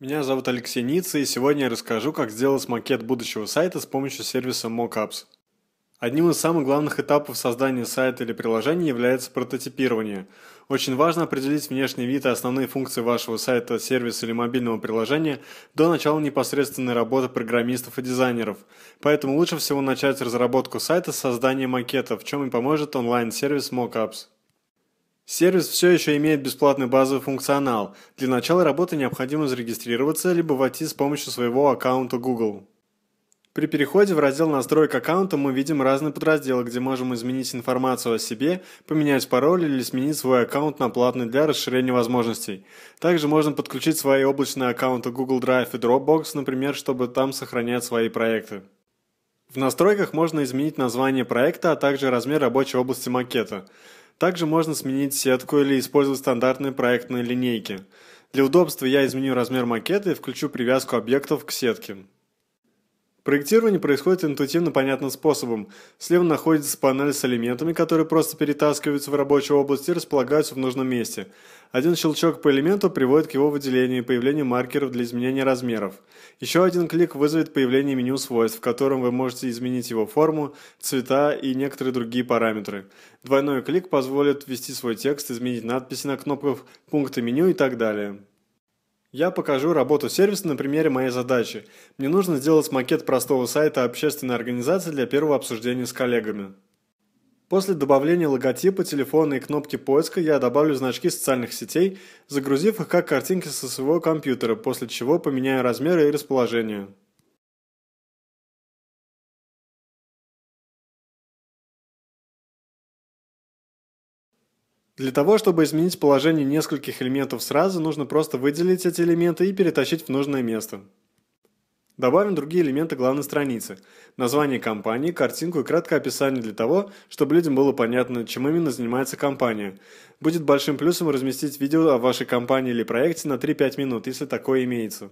Меня зовут Алексей Ницы и сегодня я расскажу, как сделать макет будущего сайта с помощью сервиса Mockups. Одним из самых главных этапов создания сайта или приложения является прототипирование. Очень важно определить внешний вид и основные функции вашего сайта, сервиса или мобильного приложения до начала непосредственной работы программистов и дизайнеров. Поэтому лучше всего начать разработку сайта с создания макета, в чем и поможет онлайн-сервис Mockups. Сервис все еще имеет бесплатный базовый функционал. Для начала работы необходимо зарегистрироваться, либо войти с помощью своего аккаунта Google. При переходе в раздел Настройка аккаунта» мы видим разные подразделы, где можем изменить информацию о себе, поменять пароль или сменить свой аккаунт на платный для расширения возможностей. Также можно подключить свои облачные аккаунты Google Drive и Dropbox, например, чтобы там сохранять свои проекты. В настройках можно изменить название проекта, а также размер рабочей области макета. Также можно сменить сетку или использовать стандартные проектные линейки. Для удобства я изменю размер макета и включу привязку объектов к сетке. Проектирование происходит интуитивно понятным способом. Слева находится панель с элементами, которые просто перетаскиваются в рабочую область и располагаются в нужном месте. Один щелчок по элементу приводит к его выделению и появлению маркеров для изменения размеров. Еще один клик вызовет появление меню свойств, в котором вы можете изменить его форму, цвета и некоторые другие параметры. Двойной клик позволит ввести свой текст, изменить надписи на кнопках, пункты меню и так далее. Я покажу работу сервиса на примере моей задачи. Мне нужно сделать макет простого сайта общественной организации для первого обсуждения с коллегами. После добавления логотипа, телефона и кнопки поиска я добавлю значки социальных сетей, загрузив их как картинки со своего компьютера, после чего поменяю размеры и расположение. Для того, чтобы изменить положение нескольких элементов сразу, нужно просто выделить эти элементы и перетащить в нужное место. Добавим другие элементы главной страницы. Название компании, картинку и краткое описание для того, чтобы людям было понятно, чем именно занимается компания. Будет большим плюсом разместить видео о вашей компании или проекте на 3-5 минут, если такое имеется.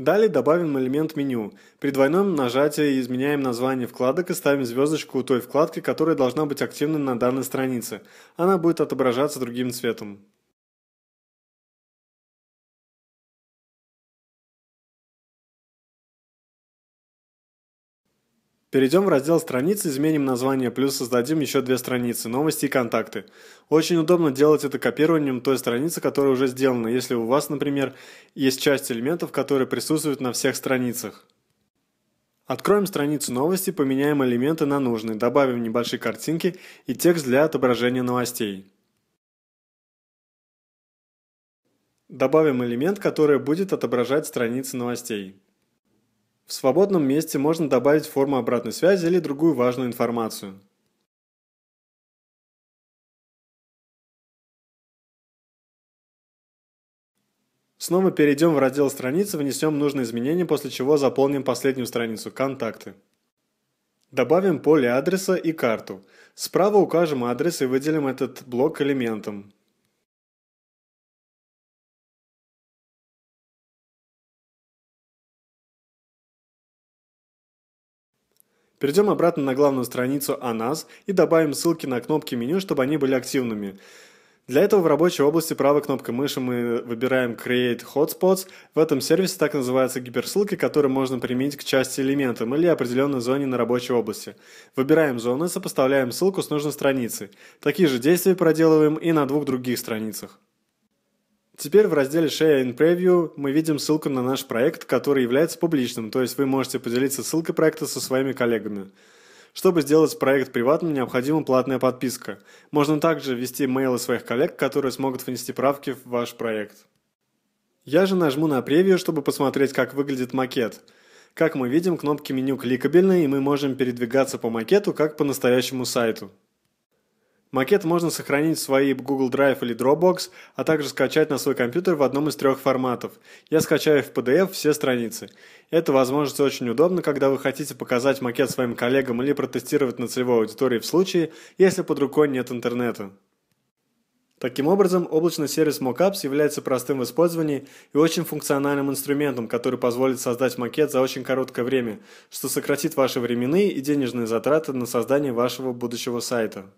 Далее добавим элемент меню. При двойном нажатии изменяем название вкладок и ставим звездочку у той вкладки, которая должна быть активной на данной странице. Она будет отображаться другим цветом. Перейдем в раздел «Страницы», изменим название, плюс создадим еще две страницы «Новости» и «Контакты». Очень удобно делать это копированием той страницы, которая уже сделана, если у вас, например, есть часть элементов, которые присутствуют на всех страницах. Откроем страницу «Новости», поменяем элементы на нужные, добавим небольшие картинки и текст для отображения новостей. Добавим элемент, который будет отображать страницы новостей. В свободном месте можно добавить форму обратной связи или другую важную информацию. Снова перейдем в раздел страницы, внесем нужные изменения, после чего заполним последнюю страницу «Контакты». Добавим поле адреса и карту. Справа укажем адрес и выделим этот блок элементом. Перейдем обратно на главную страницу «О нас» и добавим ссылки на кнопки меню, чтобы они были активными. Для этого в рабочей области правой кнопкой мыши мы выбираем Create Hotspots. В этом сервисе так называются гиперссылки, которые можно применить к части элементам или определенной зоне на рабочей области. Выбираем зону и сопоставляем ссылку с нужной страницей. Такие же действия проделываем и на двух других страницах. Теперь в разделе Share in Preview мы видим ссылку на наш проект, который является публичным, то есть вы можете поделиться ссылкой проекта со своими коллегами. Чтобы сделать проект приватным, необходима платная подписка. Можно также ввести мейлы своих коллег, которые смогут внести правки в ваш проект. Я же нажму на превью, чтобы посмотреть, как выглядит макет. Как мы видим, кнопки меню кликабельны, и мы можем передвигаться по макету, как по настоящему сайту. Макет можно сохранить в свои Google Drive или Dropbox, а также скачать на свой компьютер в одном из трех форматов. Я скачаю в PDF все страницы. Эта возможность очень удобна, когда вы хотите показать макет своим коллегам или протестировать на целевой аудитории в случае, если под рукой нет интернета. Таким образом, облачный сервис Mockups является простым в использовании и очень функциональным инструментом, который позволит создать макет за очень короткое время, что сократит ваши временные и денежные затраты на создание вашего будущего сайта.